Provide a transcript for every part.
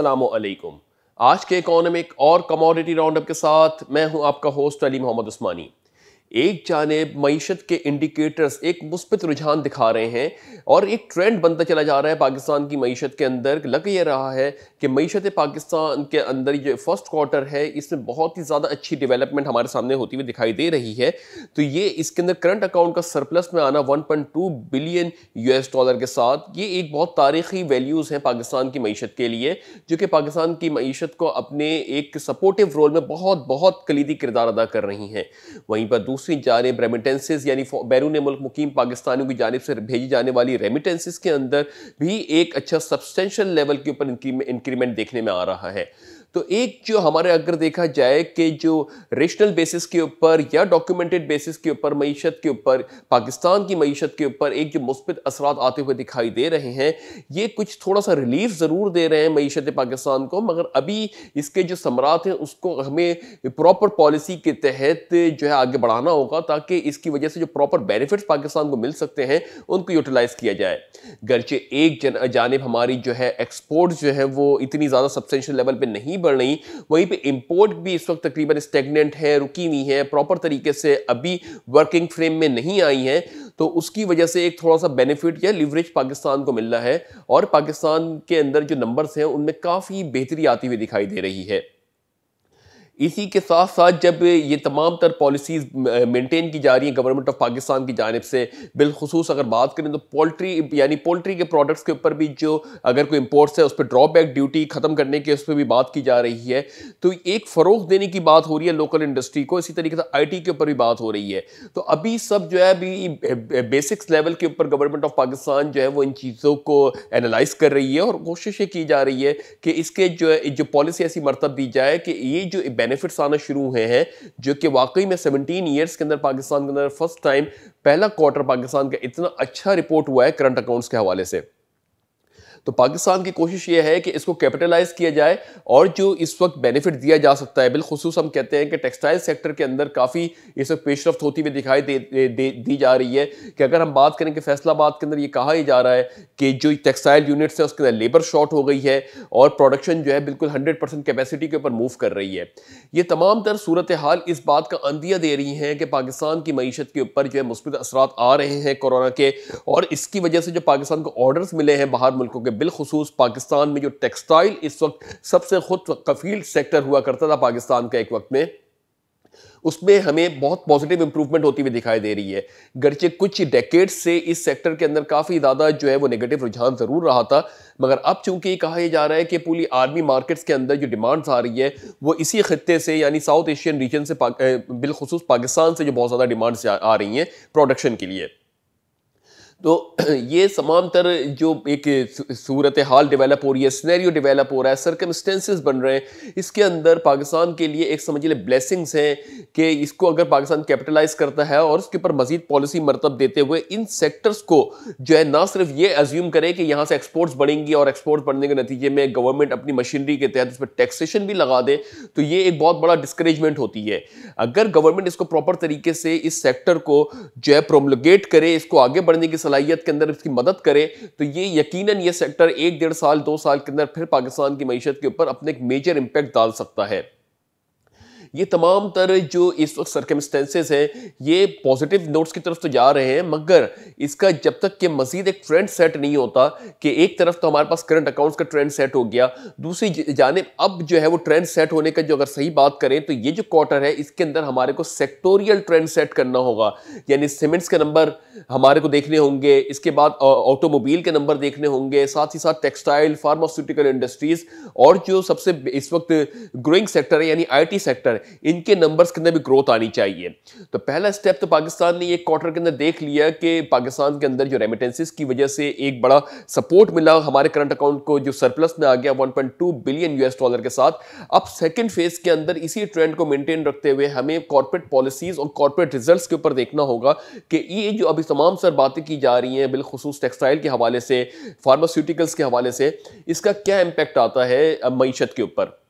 असलकुम आज के इकोनॉमिक और कमोडिटी राउंडअप के साथ मैं हूं आपका होस्ट अली मोहम्मद उस्मानी एक जानब मीशत के इंडिकेटर्स एक मुस्बित रुझान दिखा रहे हैं और एक ट्रेंड बनता चला जा रहा है पाकिस्तान की मीशत के अंदर लग ये रहा है कि मीशत पाकिस्तान के अंदर जो फर्स्ट क्वार्टर है इसमें बहुत ही ज़्यादा अच्छी डेवलपमेंट हमारे सामने होती हुई दिखाई दे रही है तो ये इसके अंदर करंट अकाउंट का सरप्लस में आना वन बिलियन यू डॉलर के साथ ये एक बहुत तारीखी वैल्यूज़ हैं पाकिस्तान की मीशत के लिए जो कि पाकिस्तान की मीशत को अपने एक सपोर्टिव रोल में बहुत बहुत कलीदी किरदार अदा कर रही हैं वहीं पर दूसरा दूसरी जानब रेमिटेंसेज यानी बैरून मुल्क मुकीम पाकिस्तानियों की जानब से भेजी जाने वाली रेमिटेंसेज के अंदर भी एक अच्छा सब्सटेंशल लेवल के ऊपर इंक्रीमेंट देखने में आ रहा है तो एक जो हमारे अगर देखा जाए कि जो रेशनल बेसिस के ऊपर या डॉक्यूमेंटेड बेसिस के ऊपर मीशत के ऊपर पाकिस्तान की मीशत के ऊपर एक जो मुस्बित असरात आते हुए दिखाई दे रहे हैं ये कुछ थोड़ा सा रिलीफ ज़रूर दे रहे हैं मीशत पाकिस्तान को मगर अभी इसके जो समरात हैं उसको हमें प्रॉपर पॉलिसी के तहत जो है आगे बढ़ाना होगा ताकि इसकी वजह से जो प्रॉपर बेनिफिट्स पाकिस्तान को मिल सकते हैं उनको यूटिलाइज़ किया जाए गरचे एक जन, जानब हमारी जो है एक्सपोर्ट जो है वो इतनी ज़्यादा सब्सटेंशल लेवल पर नहीं बढ़ रही वहीं पे इंपोर्ट भी इस वक्त तकरीबन स्टेगनेंट है रुकी हुई है प्रॉपर तरीके से अभी वर्किंग फ्रेम में नहीं आई है तो उसकी वजह से एक थोड़ा सा बेनिफिट या लिवरेज पाकिस्तान को मिल रहा है और पाकिस्तान के अंदर जो नंबर्स हैं उनमें काफ़ी बेहतरी आती हुई दिखाई दे रही है इसी के साथ साथ जब ये तमाम तर पॉलिसीज़ मेंटेन की जा रही हैं गवर्नमेंट ऑफ पाकिस्तान की जानब से बिलखसूस अगर बात करें तो पोल्ट्री यानी पोल्ट्री के प्रोडक्ट्स के ऊपर भी जो अगर कोई इम्पोर्ट्स है उस पर ड्रॉबैक ड्यूटी ख़त्म करने की उस पर भी बात की जा रही है तो एक फ़रोग देने की बात हो रही है लोकल इंडस्ट्री को इसी तरीके से आई टी के ऊपर भी बात हो रही है तो अभी सब जो है अभी बेसिक्स लेवल के ऊपर गवर्नमेंट ऑफ पाकिस्तान जो है वो इन चीज़ों को एनालाइज कर रही है और कोशिशें की जा रही है कि इसके जो जो पॉलिसी ऐसी मरतब दी जाए कि ये जो बेनिफिट्स आना शुरू हुए हैं जो कि वाकई में 17 ईयर्स के अंदर पाकिस्तान के अंदर फर्स्ट टाइम पहला क्वार्टर पाकिस्तान का इतना अच्छा रिपोर्ट हुआ है करंट अकाउंट्स के हवाले से तो पाकिस्तान की कोशिश ये है कि इसको कैपिटलाइज किया जाए और जो इस वक्त बेनिफिट दिया जा सकता है बिलखसूस हम कहते हैं कि टेक्सटाइल सेक्टर के अंदर काफ़ी इस वक्त पेशरफ्त होती हुई दिखाई दे, दे, दे दी जा रही है कि अगर हम बात करें कि फैसलाबाद के अंदर ये कहा ही जा रहा है कि जो टेक्सटाइल यूनिट्स है उसके अंदर लेबर शॉर्ट हो गई है और प्रोडक्शन जो है बिल्कुल हंड्रेड परसेंट कैपेसिटी के ऊपर मूव कर रही है ये तमाम तर सूरत हाल इस बात का अंदिया दे रही हैं कि पाकिस्तान की मीशत के ऊपर जो है मुस्बित असरात आ रहे हैं कोरोना के और इसकी वजह से जो पाकिस्तान को ऑर्डर्स मिले हैं बाहर मुल्कों के में बिलखसूस पाकिस्तान में जो टेक्सटाइल इस वक्त सबसे खुद कफील सेक्टर हुआ करता था पाकिस्तान का एक वक्त में उसमें हमें बहुत पॉजिटिव इंप्रूवमेंट होती हुई दिखाई दे रही है गरचे कुछ डेकेड्स से इस सेक्टर के अंदर काफ़ी ज़्यादा जो है वो नेगेटिव रुझान ज़रूर रहा था मगर अब चूंकि कहा यह जा रहा है कि पूरी आर्मी मार्केट्स के अंदर जो डिमांड्स आ रही है वो इसी खत्े से यानी साउथ एशियन रीजन से पाक, बिलखसूस पाकिस्तान से जो बहुत ज़्यादा डिमांड्स आ रही हैं प्रोडक्शन के लिए तो ये समांतर जो एक सूरत हाल डेवलप हो रही है स्नैरियो डेवलप हो रहा है सरकमस्टेंसेस बन रहे हैं इसके अंदर पाकिस्तान के लिए एक समझ लें ब्लेसिंग्स हैं कि इसको अगर पाकिस्तान कैपिटलाइज करता है और उसके ऊपर मजीद पॉलिसी मरतब देते हुए इन सेक्टर्स को जो है ना सिर्फ ये एज्यूम करें कि यहाँ से एक्सपोर्ट्स बढ़ेंगी और एक्सपोर्ट बढ़ने के नतीजे में गवर्नमेंट अपनी मशीनरी के तहत उस पर टैक्सेशन भी लगा दे तो ये एक बहुत बड़ा डिस्करेजमेंट होती है अगर गवर्नमेंट इसको प्रॉपर तरीके से इस सेक्टर को जो है प्रोमलोगेट करे इसको आगे बढ़ने की सलाहियत के अंदर इसकी मदद करे तो ये यकीनन ये सेक्टर एक डेढ़ साल दो साल के अंदर फिर पाकिस्तान की मीशत के ऊपर अपने एक मेजर इम्पैक्ट डाल सकता है ये तमाम तर जो इस वक्त सर्कमस्टेंसेज हैं ये पॉजिटिव नोट्स की तरफ तो जा रहे हैं मगर इसका जब तक कि मजीद एक ट्रेंड सेट नहीं होता कि एक तरफ तो हमारे पास करंट अकाउंट्स का ट्रेंड सेट हो गया दूसरी जानब अब जो है वो ट्रेंड सेट होने का जो अगर सही बात करें तो ये जो क्वार्टर है इसके अंदर हमारे को सेक्टोरियल ट्रेंड सेट करना होगा यानी सीमेंट्स के नंबर हमारे को देखने होंगे इसके बाद ऑटोमोबाइल के नंबर देखने होंगे साथ ही साथ टेक्सटाइल फार्मास्यूटिकल इंडस्ट्रीज और जो सबसे इस वक्त ग्रोइंग सेक्टर है यानी आईटी सेक्टर इनके नंबर्स के अंदर भी ग्रोथ आनी चाहिए तो पहला स्टेप तो पाकिस्तान ने एक क्वार्टर के अंदर देख लिया कि पाकिस्तान के अंदर जो रेमिटेंसिस की वजह से एक बड़ा सपोर्ट मिला हमारे करंट अकाउंट को जो सरप्लस में आ गया 1.2 बिलियन यूएस डॉलर के साथ अब सेकेंड फेज के अंदर इसी ट्रेंड को मेनटेन रखते हुए हमें कॉर्पोरेट पॉलिसीज और कॉर्पोरेट रिजल्ट के ऊपर देखना होगा कि ये जो अभी तमाम सर बातें की जा रही हैं बिलखसूस टेक्सटाइल के हवाले से फार्मास्यूटिकल्स के हवाले से इसका क्या इम्पैक्ट आता है मीशत के ऊपर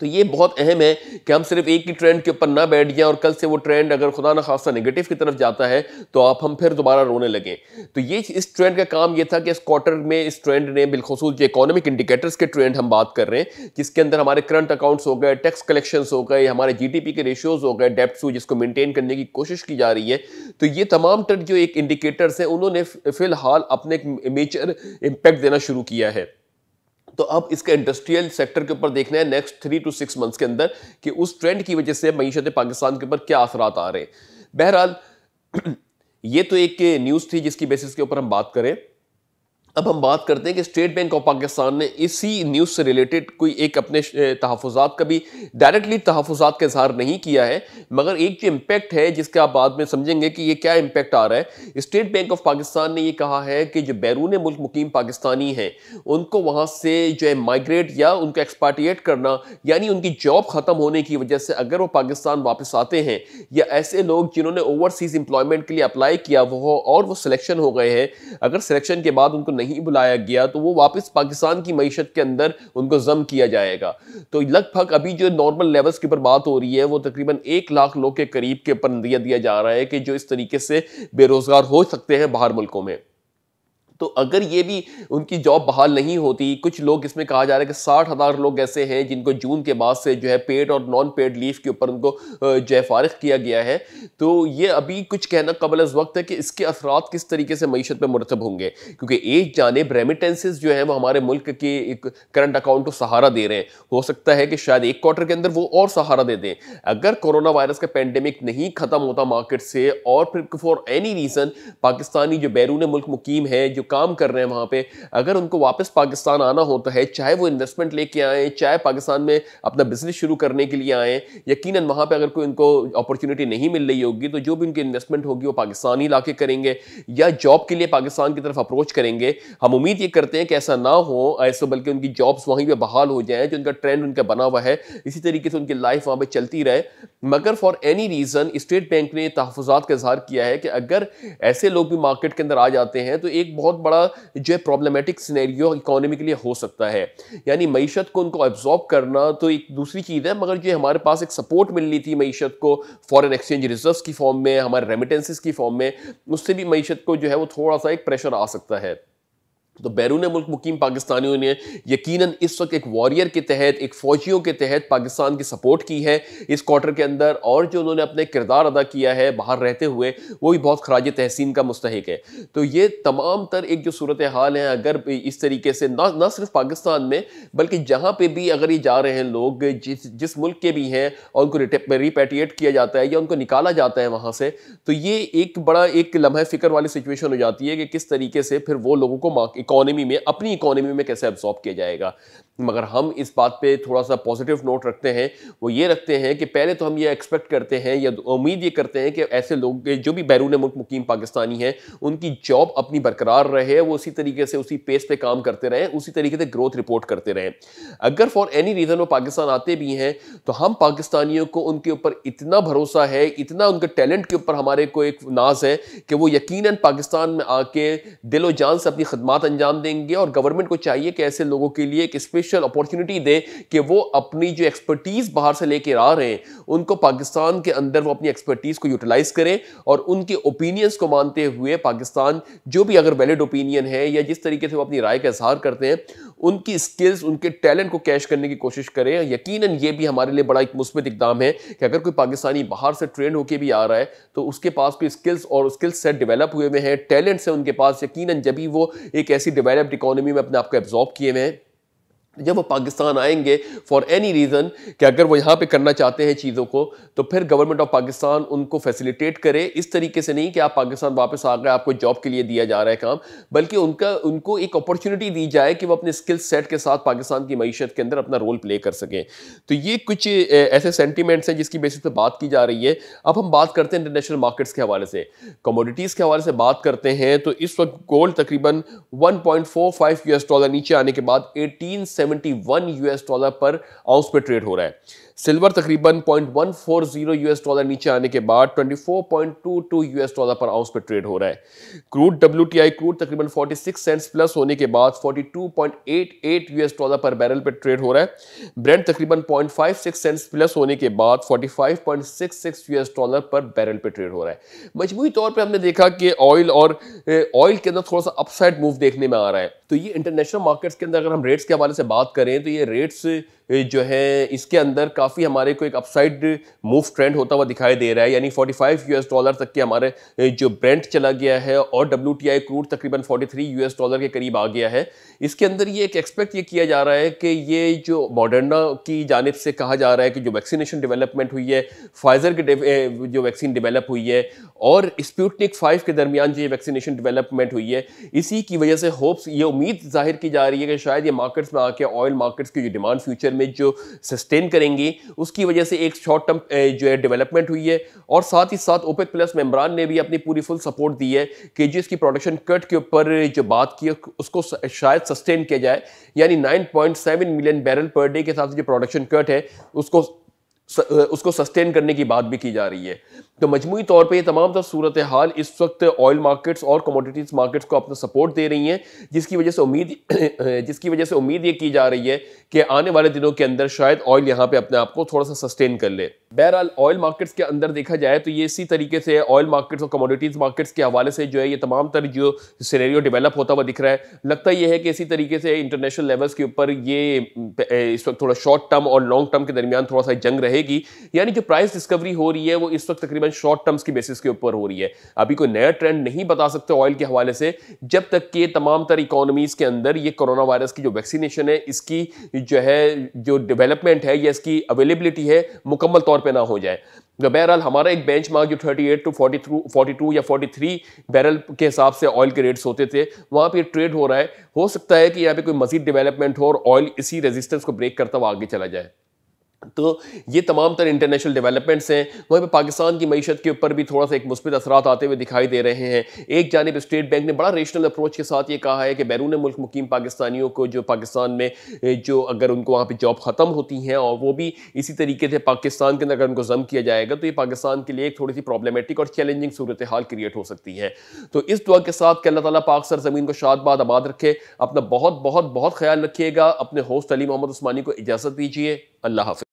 तो ये बहुत अहम है कि हम सिर्फ एक ही ट्रेंड के ऊपर ना बैठ जाएं और कल से वो ट्रेंड अगर खुदा ना खासा नेगेटिव की तरफ जाता है तो आप हम फिर दोबारा रोने लगें तो ये इस ट्रेंड का काम ये था कि इस क्वार्टर में इस ट्रेंड ने बिलखसूस जो इकोनॉमिक इंडिकेटर्स के ट्रेंड हम बात कर रहे हैं जिसके अंदर हमारे करंट अकाउंट्स हो गए टैक्स कलेक्शन हो गए हमारे जी के रेशियोज हो गए डेप्ट जिसको मेनटेन करने की कोशिश की जा रही है तो ये तमाम ट्रेंड जो एक इंडिकेटर्स हैं उन्होंने फिलहाल अपने मेजर इम्पैक्ट देना शुरू किया है तो अब इसके इंडस्ट्रियल सेक्टर के ऊपर देखना है next three two six months के अंदर कि उस ट्रेंड की वजह से मीशत पाकिस्तान के ऊपर क्या असरात आ रहे हैं बहरहाल ये तो एक न्यूज़ थी जिसकी बेसिस के ऊपर हम बात करें अब हम बात करते हैं कि स्टेट बैंक ऑफ पाकिस्तान ने इसी न्यूज़ से रिलेटेड कोई एक अपने तहफ़ात का भी डायरेक्टली तहफ़ात का इजहार नहीं किया है मगर एक जो इम्पेक्ट है जिसके आप बाद में समझेंगे कि ये क्या इम्पेक्ट आ रहा है स्टेट बैंक ऑफ पाकिस्तान ने ये कहा है कि जो बैरून मुल्क मुकीम पाकिस्तानी हैं उनको वहाँ से जो है माइग्रेट या उनको एक्सपाटिएट करना यानी उनकी जॉब ख़त्म होने की वजह से अगर वो पाकिस्तान वापस आते हैं या ऐसे लोग जिन्होंने ओवरसीज़ एम्प्लॉयमेंट के लिए अप्लाई किया वो और वो सिलेक्शन हो गए हैं अगर सिलेक्शन के बाद उनको नहीं बुलाया गया तो वो वापस पाकिस्तान की मीशत के अंदर उनको जम किया जाएगा तो लगभग अभी जो नॉर्मल लेवल्स के ऊपर बात हो रही है वो तकरीबन एक लाख लोग के करीब के ऊपर दिया जा रहा है कि जो इस तरीके से बेरोज़गार हो सकते हैं बाहर मुल्कों में तो अगर ये भी उनकी जॉब बहाल नहीं होती कुछ लोग इसमें कहा जा रहा है कि साठ हज़ार लोग ऐसे हैं जिनको जून के बाद से जो है पेड और नॉन पेड लीव के ऊपर उनको जो है फारग किया गया है तो ये अभी कुछ कहना कबल अज वक्त है कि इसके असरा किस तरीके से मीशत पर मरतब होंगे क्योंकि एक जानब रेमिटेंसेज जो हैं वो हमारे मुल्क के करंट अकाउंट को सहारा दे रहे हैं हो सकता है कि शायद एक क्वार्टर के अंदर वो और सहारा दे दें अगर कोरोना वायरस का पेंडेमिक नहीं ख़त्म होता मार्केट से और फिर फॉर एनी रीज़न पाकिस्तानी जो बैरून मुल्क मुकीम है जो काम कर रहे हैं वहाँ पे अगर उनको वापस पाकिस्तान आना होता तो है चाहे वो इन्वेस्टमेंट लेके आएँ चाहे पाकिस्तान में अपना बिजनेस शुरू करने के लिए आएँ यकीन वहाँ पर अगर कोई उनको अपॉर्चुनिटी नहीं मिल रही होगी तो जो भी उनकी इन्वेस्टमेंट होगी वो पाकिस्तान ही ला करेंगे या जॉब के लिए पाकिस्तान की तरफ अप्रोच करेंगे हम उम्मीद ये करते हैं कि ऐसा ना हो ऐसा बल्कि उनकी जॉब्स वहीं पर बहाल हो जाएँ जो उनका ट्रेंड उनका बना हुआ है इसी तरीके से उनकी लाइफ वहाँ पर चलती रहे मगर for any reason State Bank ने तहफात का इजहार किया है कि अगर ऐसे लोग भी मार्केट के अंदर आ जाते हैं तो एक बहुत बहुत बड़ा जो है प्रॉब्लमेटिक सिनेरियो इकोनॉमी के लिए हो सकता है यानी मीशत को उनको एब्जॉर्ब करना तो एक दूसरी चीज़ है मगर जो हमारे पास एक सपोर्ट मिलनी थी मीशत को फॉरेन एक्सचेंज रिजर्व की फॉर्म में हमारे रेमिटेंसिस की फॉर्म में उससे भी मीशत को जो है वो थोड़ा सा एक प्रेशर आ सकता है तो बैरून मुल्क मुकीम पाकिस्तानियों ने यकीनन इस वक्त एक वॉरियर के तहत एक फौजियों के तहत पाकिस्तान की सपोर्ट की है इस क्वार्टर के अंदर और जो उन्होंने अपने किरदार अदा किया है बाहर रहते हुए वो भी बहुत खराज तहसीन का मुस्तक है तो ये तमाम तर एक जो सूरत हाल है अगर इस तरीके से ना ना सिर्फ पाकिस्तान में बल्कि जहाँ पर भी अगर ये जा रहे हैं लोग जिस जिस मुल्क के भी हैं और उनको रिपेटिएट किया जाता है या उनको निकाला जाता है वहाँ से तो ये एक बड़ा एक लम्हे फ़िक्र वाली सिचुएशन हो जाती है कि किस तरीके से फिर वो लोगों को इकोनॉमी में अपनी इकोनॉमी में कैसे एब्जॉर्ब किया जाएगा मगर हम इस बात पे थोड़ा सा पॉजिटिव नोट रखते हैं वो ये रखते हैं कि पहले तो हम ये एक्सपेक्ट करते हैं या उम्मीद ये करते हैं कि ऐसे लोग जो भी बैरून मुल्क मुकीम पाकिस्तानी हैं उनकी जॉब अपनी बरकरार रहे वो उसी तरीके से उसी पेस पे काम करते रहें उसी तरीके से ग्रोथ रिपोर्ट करते रहें अगर फॉर एनी रीज़न वो पाकिस्तान आते भी हैं तो हम पाकिस्तानियों को उनके ऊपर इतना भरोसा है इतना उनके टैलेंट के ऊपर हमारे को एक नाज है कि वो यकीन पाकिस्तान में आके दिलो जान से अपनी खदमात अंजाम देंगे और गवर्नमेंट को चाहिए कि ऐसे लोगों के लिए एक स्पेश स्पेशल अपॉर्चुनिटी दे कि वो अपनी जो एक्सपर्टीज़ बाहर से लेकर आ रहे हैं उनको पाकिस्तान के अंदर वो अपनी एक्सपर्टीज़ को यूटिलाइज़ करें और उनके ओपिनियंस को मानते हुए पाकिस्तान जो भी अगर वैलिड ओपिनियन है या जिस तरीके से वो अपनी राय का इजहार करते हैं उनकी स्किल्स उनके टैलेंट को कैश करने की कोशिश करें यकीन ये भी हमारे लिए बड़ा एक मुस्बित इकदाम है कि अगर कोई पाकिस्तानी बाहर से ट्रेंड होकर भी आ रहा है तो उसके पास कोई स्किल्स और स्किल सेट डेवलप हुए हुए हैं टैलेंट्स हैं उनके पास यकीन जब भी वो एक ऐसी डेवलप्ड इकोनॉमी में अपने आप को एब्जॉर्ब किए हुए हैं जब वो पाकिस्तान आएंगे फॉर एनी रीज़न कि अगर वो यहाँ पे करना चाहते हैं चीज़ों को तो फिर गवर्नमेंट ऑफ पाकिस्तान उनको फैसिलिटेट करे इस तरीके से नहीं कि आप पाकिस्तान वापस आ गए आपको जॉब के लिए दिया जा रहा है काम बल्कि उनका उनको एक अपॉर्चुनिटी दी जाए कि वो अपने स्किल सेट के साथ पाकिस्तान की मीशत के अंदर अपना रोल प्ले कर सकें तो ये कुछ ऐसे सेंटिमेंट्स हैं जिसकी बेसिस पर बात की जा रही है अब हम बात करते हैं इंटरनेशनल मार्केट्स के हवाले से कमोडिटीज़ के हवाले से बात करते हैं तो इस वक्त गोल्ड तकरीबन वन पॉइंट डॉलर नीचे आने के बाद एटीन वन यूएस डॉलर पर आउस पे ट्रेड हो रहा है सिल्वर तकरीबन 0.140 यूएस डॉलर नीचे आने के बाद 24.22 यूएस डॉलर पर आउंस पर ट्रेड हो रहा है क्रूड डब्ल्यू क्रूड तकरीबन 46 सेंट्स प्लस होने के बाद 42.88 यूएस डॉलर पर बैरल पर ट्रेड हो रहा है ब्रेंड तकरीबन 0.56 सेंट्स प्लस होने के बाद 45.66 यूएस डॉलर पर बैरल पर ट्रेड हो रहा है मजमूरी तौर पर हमने देखा कि ऑयल और ऑयल के अंदर थोड़ा सा अपसाइड मूव देखने में आ रहा है तो ये इंटरनेशनल मार्केट्स के अंदर अगर हम रेट्स के हवाले से बात करें तो ये रेट्स जो है इसके अंदर काफ़ी हमारे को एक अपसाइड मूव ट्रेंड होता हुआ दिखाई दे रहा है यानी 45 यूएस डॉलर तक के हमारे जो ब्रेंट चला गया है और डब्ल्यू टी आई क्रूड तकरीबन 43 यूएस डॉलर के करीब आ गया है इसके अंदर ये एक एक्सपेक्ट ये किया जा रहा है कि ये जो मॉडर्ना की जानब से कहा जा रहा है कि जो वैक्सीनेशन डिवेलपमेंट हुई है फाइजर की जो वैक्सीन डिवेलप हुई है और स्प्यूटनिक फाइव के दरमियान जो ये वैक्सीनेशन डिवेलपमेंट हुई है इसी की वजह से होप्स ये उम्मीद जाहिर की जा रही है कि शायद ये मार्केट्स में आके ऑयल मार्केट्स की जो डिमांड फ्यूचर में जो सस्टेन करेंगी उसकी वजह से एक शॉर्ट टर्म जो है डेवलपमेंट हुई है और साथ ही साथ ओपेक प्लस मेम्बरान ने भी अपनी पूरी फुल सपोर्ट दी है कि जो इसकी प्रोडक्शन कट के ऊपर जो बात की उसको शायद सस्टेन किया जाए यानी 9.7 मिलियन बैरल पर डे के हिसाब से जो प्रोडक्शन कट है उसको उसको सस्टेन करने की बात भी की जा रही है तो मजमू तौर पर यह तमाम तब सूरत हाल इस वक्त ऑयल मार्केट्स और कमोडिटीज़ मार्केट्स को अपना सपोर्ट दे रही हैं जिसकी वजह से उम्मीद जिसकी वजह से उम्मीद ये की जा रही है कि आने वाले दिनों के अंदर शायद ऑयल यहाँ पे अपने आप को थोड़ा सा सस्टेन कर ले बहरहाल ऑयल मार्केट्स के अंदर देखा जाए तो ये इसी तरीके से ऑयल मार्केट्स और कमोडिटीज़ मार्केट्स के हवाले से जो है ये तमाम तर जो सीनेरियो डेवलप होता हुआ दिख रहा है लगता यह है कि इसी तरीके से इंटरनेशनल लेवल्स के ऊपर ये इस वक्त थोड़ा शॉर्ट टर्म और लॉन्ग टर्म के दरमियान थोड़ा सा जंग रहे रहेगी यानी जो प्राइस डिस्कवरी हो रही है वो इस वक्त तकरीबन शॉर्ट टर्म्स की बेसिस के ऊपर हो रही है अभी कोई नया ट्रेंड नहीं बता सकते ऑयल के हवाले से जब तक कि तमाम तर इकोनॉमीज़ के अंदर ये कोरोना वायरस की जो वैक्सीनेशन है इसकी जो है जो डेवलपमेंट है या इसकी अवेलेबिलिटी है मुकम्मल तौर पर ना हो जाए तो बहरहाल हमारा एक बेंच मार्क जो 38 टू फोर्टी 42 या 43 बैरल के हिसाब से ऑयल के रेट्स होते थे वहाँ पे ट्रेड हो रहा है हो सकता है कि यहाँ पे कोई मजीद डेवलपमेंट हो और ऑयल इसी रेजिस्टेंस को ब्रेक करता हुआ आगे चला जाए तो ये तमाम तर इंटरनेशनल डेवलपमेंट्स हैं वहीं पर पाकिस्तान की मीशत के ऊपर भी थोड़ा सा एक मुस्बित असरात आते हुए दिखाई दे रहे हैं एक जानब स्टेट बैंक ने बड़ा रेशनल अप्रोच के साथ ये कहा है कि बैरून मुल्क मुकीम पाकिस्तानियों को जो पाकिस्तान में जो अगर उनको वहाँ पर जॉब ख़त्म होती हैं और वो भी इसी तरीके से पाकिस्तान के अंदर अगर उनको ज़म किया जाएगा तो ये पाकिस्तान के लिए एक थोड़ी सी प्रॉब्लमेटिक और चैलेंजिंग सूरत हाल क्रिएट हो सकती है तो इस दुआ के साथ कि अल्लाह ताली पाक सर ज़मीन को शादबाद आबाद रखे अपना बहुत बहुत बहुत ख्याल रखिएगा अपने होस्ट अली मोहम्मद उस्मानी को इजाज़त दीजिए अल्लाह हाफ़